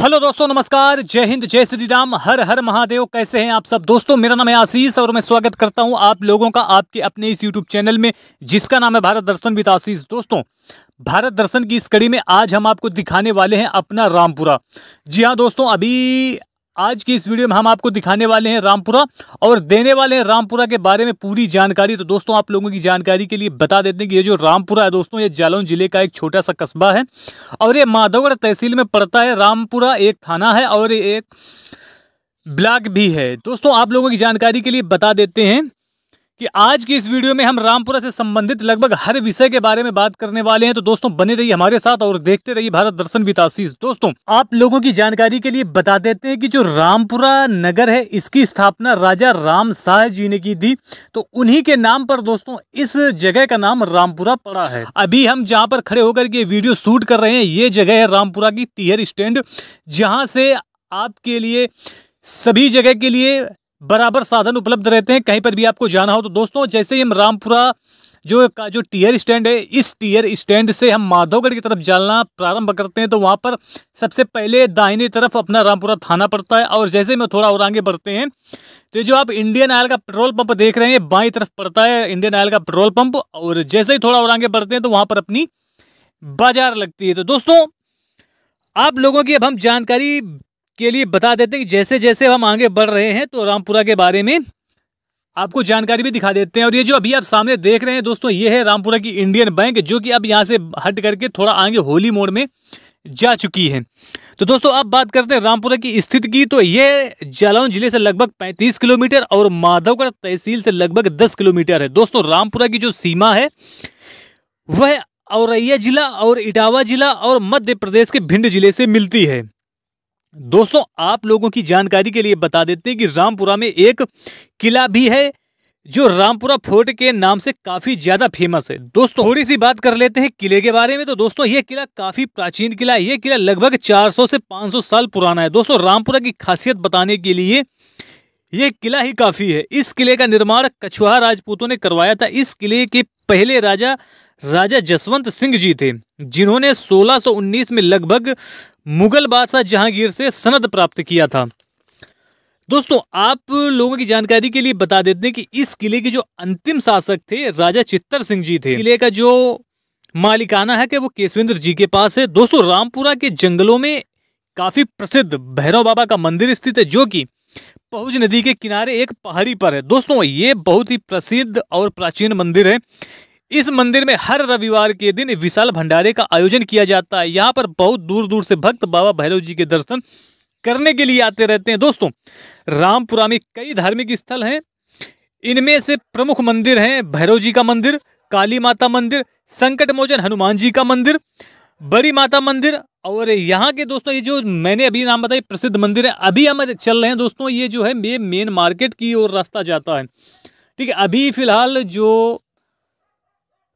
hello दोस्तों नमस्कार जय हिंद जय श्री राम हर हर महादेव कैसे हैं आप सब दोस्तों मेरा नाम है आशीष और मैं स्वागत करता हूं आप लोगों का आपके अपने इस यूट्यूब चैनल में जिसका नाम है भारत दर्शन विद आशीष दोस्तों भारत दर्शन की इस कड़ी में आज हम आपको दिखाने वाले हैं अपना रामपुरा जी हाँ दोस्तों अभी आज की इस वीडियो में हम आपको दिखाने वाले हैं रामपुरा और देने वाले हैं रामपुरा के बारे में पूरी जानकारी तो दोस्तों आप लोगों की जानकारी के लिए बता देते हैं कि ये जो रामपुरा है दोस्तों ये जालौन जिले का एक छोटा सा कस्बा है और ये माधवगढ़ तहसील में पड़ता है रामपुरा एक थाना है और एक ब्लॉक भी है दोस्तों आप लोगों की जानकारी के लिए बता देते हैं कि आज की इस वीडियो में हम रामपुरा से संबंधित लगभग हर विषय के बारे में बात करने वाले हैं तो दोस्तों बने रहिए हमारे साथ और देखते रहिए भारत दर्शन वितासीज दोस्तों आप लोगों की जानकारी के लिए बता देते हैं कि जो रामपुरा नगर है इसकी स्थापना राजा राम शाह जी ने की थी तो उन्हीं के नाम पर दोस्तों इस जगह का नाम रामपुरा पड़ा है अभी हम जहाँ पर खड़े होकर के वीडियो शूट कर रहे हैं ये जगह है रामपुरा की टीयर स्टैंड जहाँ से आपके लिए सभी जगह के लिए बराबर साधन उपलब्ध रहते हैं कहीं पर भी आपको जाना हो तो दोस्तों जैसे ही हम रामपुरा जो का जो टीयर स्टैंड है इस टीयर स्टैंड से हम माधवगढ़ की तरफ जाना प्रारंभ करते हैं तो वहाँ पर सबसे पहले दाहिने तरफ अपना रामपुरा थाना पड़ता है और जैसे ही हम थोड़ा और आगे बढ़ते हैं तो जो आप इंडियन ऑयल का पेट्रोल पंप देख रहे हैं बाई तरफ पड़ता है इंडियन ऑयल का पेट्रोल पंप और जैसे ही थोड़ा और आगे बढ़ते हैं तो वहाँ पर अपनी बाजार लगती है तो दोस्तों आप लोगों की अब हम जानकारी के लिए बता देते हैं कि जैसे जैसे हम आगे बढ़ रहे हैं तो रामपुरा के बारे में आपको जानकारी भी दिखा देते हैं और ये जो अभी आप सामने देख रहे हैं दोस्तों ये है रामपुरा की इंडियन बैंक जो कि अब यहाँ से हट करके थोड़ा आगे होली मोड़ में जा चुकी है तो दोस्तों अब बात करते हैं रामपुरा की स्थिति की तो ये जालौन जिले से लगभग 35 किलोमीटर और माधवगढ़ तहसील से लगभग 10 किलोमीटर है दोस्तों रामपुरा की जो सीमा है वह औरैया जिला और इटावा जिला और मध्य प्रदेश के भिंड जिले से मिलती है दोस्तों आप लोगों की जानकारी के लिए बता देते हैं कि रामपुरा में एक किला भी है जो रामपुरा फोर्ट के नाम से काफी ज्यादा फेमस है दोस्तों थोड़ी सी बात कर लेते हैं किले के बारे में तो दोस्तों ये किला काफी प्राचीन किला है ये किला लगभग 400 से 500 साल पुराना है दोस्तों रामपुरा की खासियत बताने के लिए ये किला ही काफी है इस किले का निर्माण कछुआ राजपूतों ने करवाया था इस किले के पहले राजा राजा जसवंत सिंह जी थे जिन्होंने 1619 में लगभग मुगल बादशाह जहांगीर से सनद प्राप्त किया था दोस्तों आप लोगों की जानकारी के लिए बता देते हैं कि इस किले के जो अंतिम शासक थे राजा चित्तर सिंह जी थे किले का जो मालिकाना है कि वो केशविंद्र जी के पास है दोस्तों रामपुरा के जंगलों में काफी प्रसिद्ध भैरव बाबा का मंदिर स्थित है जो कि पहुज नदी के किनारे एक पहाड़ी पर है दोस्तों ये बहुत ही प्रसिद्ध और प्राचीन मंदिर है इस मंदिर में हर रविवार के दिन विशाल भंडारे का आयोजन किया जाता है यहाँ पर बहुत दूर दूर से भक्त बाबा भैरव जी के दर्शन करने के लिए आते रहते हैं दोस्तों रामपुरा में कई धार्मिक स्थल हैं इनमें से प्रमुख मंदिर हैं भैरव जी का मंदिर काली माता मंदिर संकट मोचन हनुमान जी का मंदिर बड़ी माता मंदिर और यहाँ के दोस्तों ये जो मैंने अभी नाम बताया प्रसिद्ध मंदिर है अभी हम चल रहे हैं दोस्तों ये जो है मेन मार्केट की ओर रास्ता जाता है ठीक है अभी फिलहाल जो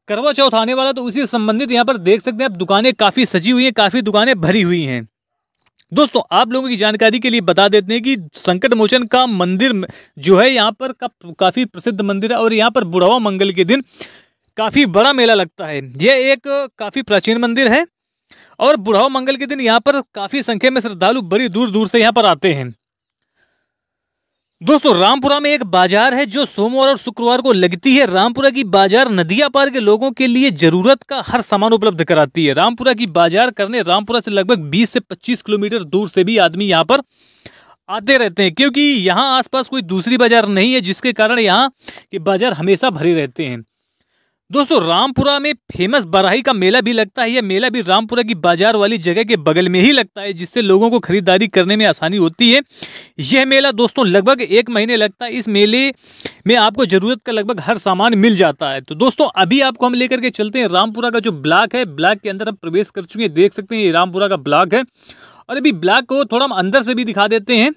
करवा चौथ आने वाला तो उसी संबंधित यहाँ पर देख सकते हैं आप दुकानें काफ़ी सजी हुई हैं काफ़ी दुकानें भरी हुई हैं दोस्तों आप लोगों की जानकारी के लिए बता देते हैं कि संकट मोचन का मंदिर जो है यहाँ पर का काफ़ी प्रसिद्ध मंदिर है और यहाँ पर बुढ़ावा मंगल के दिन काफ़ी बड़ा मेला लगता है यह एक काफ़ी प्राचीन मंदिर है और बुढ़ावा मंगल के दिन यहाँ पर काफ़ी संख्या में श्रद्धालु बड़ी दूर दूर से यहाँ पर आते हैं दोस्तों रामपुरा में एक बाजार है जो सोमवार और शुक्रवार को लगती है रामपुरा की बाजार नदिया पार के लोगों के लिए जरूरत का हर सामान उपलब्ध कराती है रामपुरा की बाजार करने रामपुरा से लगभग 20 से 25 किलोमीटर दूर से भी आदमी यहाँ पर आते रहते हैं क्योंकि यहाँ आसपास कोई दूसरी बाजार नहीं है जिसके कारण यहाँ के बाजार हमेशा भरे रहते हैं दोस्तों रामपुरा में फेमस बराही का मेला भी लगता है यह मेला भी रामपुरा की बाजार वाली जगह के बगल में ही लगता है जिससे लोगों को खरीदारी करने में आसानी होती है यह मेला दोस्तों लगभग एक महीने लगता है इस मेले में आपको ज़रूरत का लगभग हर सामान मिल जाता है तो दोस्तों अभी आपको हम लेकर के चलते हैं रामपुरा का जो ब्लॉक है ब्लॉक के अंदर हम प्रवेश कर चुके हैं देख सकते हैं ये रामपुरा का ब्लॉक है और अभी ब्लॉक को थोड़ा हम अंदर से भी दिखा देते हैं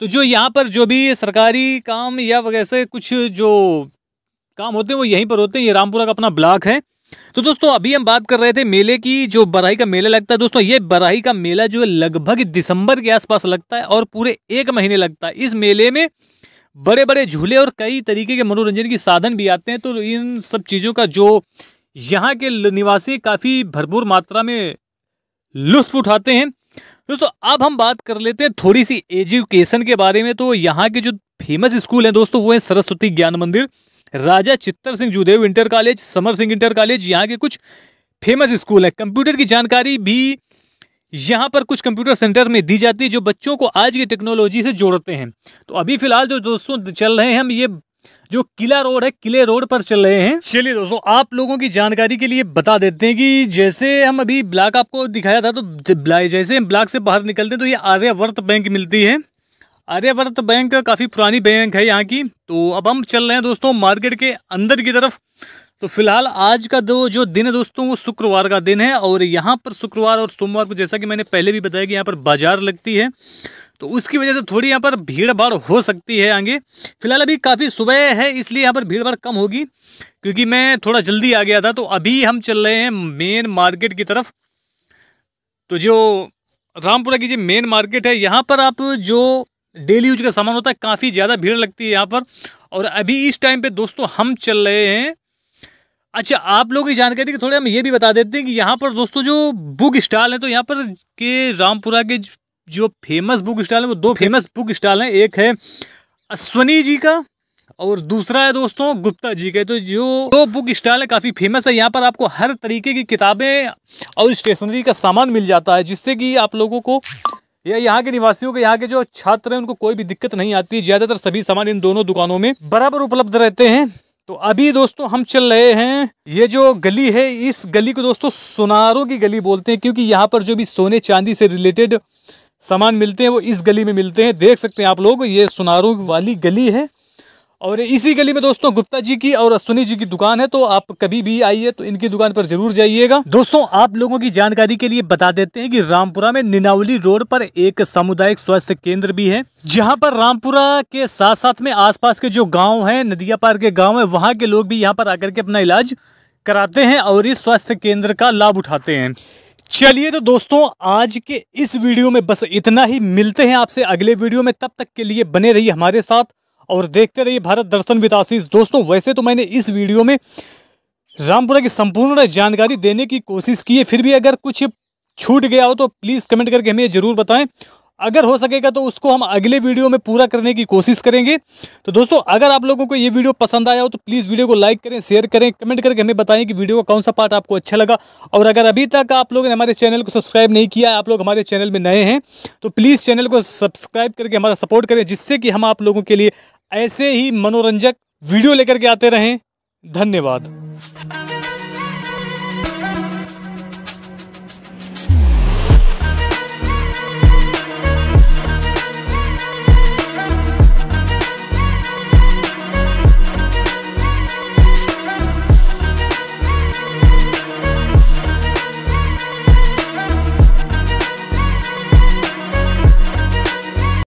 तो जो यहाँ पर जो भी सरकारी काम या वगैरह से कुछ जो काम होते हैं वो यहीं पर होते हैं ये रामपुरा का अपना ब्लॉक है तो दोस्तों अभी हम बात कर रहे थे मेले की जो बराही का मेला लगता है दोस्तों ये बराही का मेला जो है लगभग दिसंबर के आसपास लगता है और पूरे एक महीने लगता है इस मेले में बड़े बड़े झूले और कई तरीके के मनोरंजन के साधन भी आते हैं तो इन सब चीज़ों का जो यहाँ के निवासी काफ़ी भरपूर मात्रा में लुत्फ उठाते हैं दोस्तों अब हम बात कर लेते हैं थोड़ी सी एजुकेशन के बारे में तो यहाँ के जो फेमस स्कूल हैं दोस्तों वो है सरस्वती ज्ञान Mandir Raja Chittar Singh Judev inter college Samar Singh inter college यहाँ के कुछ फेमस स्कूल है कंप्यूटर की जानकारी भी यहाँ पर कुछ कंप्यूटर सेंटर में दी जाती है जो बच्चों को आज की टेक्नोलॉजी से जोड़ते हैं तो अभी फिलहाल जो दोस्तों चल रहे हैं हम ये जो किला रोड है किले रोड पर चल रहे हैं चलिए दोस्तों आप लोगों की जानकारी के लिए बता देते हैं कि जैसे हम अभी ब्लॉक आपको दिखाया था तो जैसे हम ब्लॉक से बाहर निकलते हैं तो ये आर्यावर्त बैंक मिलती है आर्यावर्त बैंक काफ़ी पुरानी बैंक है यहाँ की तो अब हम चल रहे हैं दोस्तों मार्केट के अंदर की तरफ तो फिलहाल आज का दो जो दिन है दोस्तों वो शुक्रवार का दिन है और यहाँ पर शुक्रवार और सोमवार को जैसा कि मैंने पहले भी बताया कि यहाँ पर बाजार लगती है तो उसकी वजह से थोड़ी यहाँ पर भीड़ भाड़ हो सकती है आगे फिलहाल अभी काफ़ी सुबह है इसलिए यहाँ पर भीड़ भाड़ कम होगी क्योंकि मैं थोड़ा जल्दी आ गया था तो अभी हम चल रहे हैं मेन मार्केट की तरफ तो जो रामपुरा की जो मेन मार्केट है यहाँ पर आप जो डेली यूज का सामान होता है काफ़ी ज़्यादा भीड़ लगती है यहाँ पर और अभी इस टाइम पे दोस्तों हम चल रहे हैं अच्छा आप लोगों की जानकारी के थोड़े हम ये भी बता देते हैं कि यहाँ पर दोस्तों जो बुक स्टॉल हैं तो यहाँ पर के रामपुरा के जो फेमस बुक स्टॉल है वो दो फेमस बुक स्टॉल हैं एक है अश्वनी जी का और दूसरा है दोस्तों गुप्ता जी के तो जो दो बुक स्टॉल है काफ़ी फेमस है यहाँ पर आपको हर तरीके की किताबें और स्टेशनरी का सामान मिल जाता है जिससे कि आप लोगों को या यहाँ के निवासियों के यहाँ के जो छात्र हैं उनको कोई भी दिक्कत नहीं आती ज़्यादातर सभी सामान इन दोनों दुकानों में बराबर उपलब्ध रहते हैं तो अभी दोस्तों हम चल रहे हैं ये जो गली है इस गली को दोस्तों सोनारों की गली बोलते हैं क्योंकि यहाँ पर जो भी सोने चांदी से रिलेटेड सामान मिलते हैं वो इस गली में मिलते हैं देख सकते हैं आप लोग ये सुनारों वाली गली है और इसी गली में दोस्तों गुप्ता जी की और अश्विनी जी की दुकान है तो आप कभी भी आइए तो इनकी दुकान पर जरूर जाइएगा दोस्तों आप लोगों की जानकारी के लिए बता देते हैं कि रामपुरा में निनावली रोड पर एक सामुदायिक स्वास्थ्य केंद्र भी है जहाँ पर रामपुरा के साथ साथ में आसपास के जो गाँव है नदिया पार के गाँव है वहाँ के लोग भी यहाँ पर आकर के अपना इलाज कराते हैं और इस स्वास्थ्य केंद्र का लाभ उठाते हैं चलिए तो दोस्तों आज के इस वीडियो में बस इतना ही मिलते हैं आपसे अगले वीडियो में तब तक के लिए बने रहिए हमारे साथ और देखते रहिए भारत दर्शन विदाशीष दोस्तों वैसे तो मैंने इस वीडियो में रामपुरा की संपूर्ण जानकारी देने की कोशिश की है फिर भी अगर कुछ छूट गया हो तो प्लीज़ कमेंट करके हमें ज़रूर बताएं अगर हो सकेगा तो उसको हम अगले वीडियो में पूरा करने की कोशिश करेंगे तो दोस्तों अगर आप लोगों को ये वीडियो पसंद आया हो तो प्लीज़ वीडियो को लाइक करें शेयर करें कमेंट करके हमें बताएं कि वीडियो का कौन सा पार्ट आपको अच्छा लगा और अगर अभी तक आप लोगों ने हमारे चैनल को सब्सक्राइब नहीं किया आप लोग हमारे चैनल में नए हैं तो प्लीज़ चैनल को सब्सक्राइब करके हमारा सपोर्ट करें जिससे कि हम आप लोगों के लिए ऐसे ही मनोरंजक वीडियो लेकर के आते रहें धन्यवाद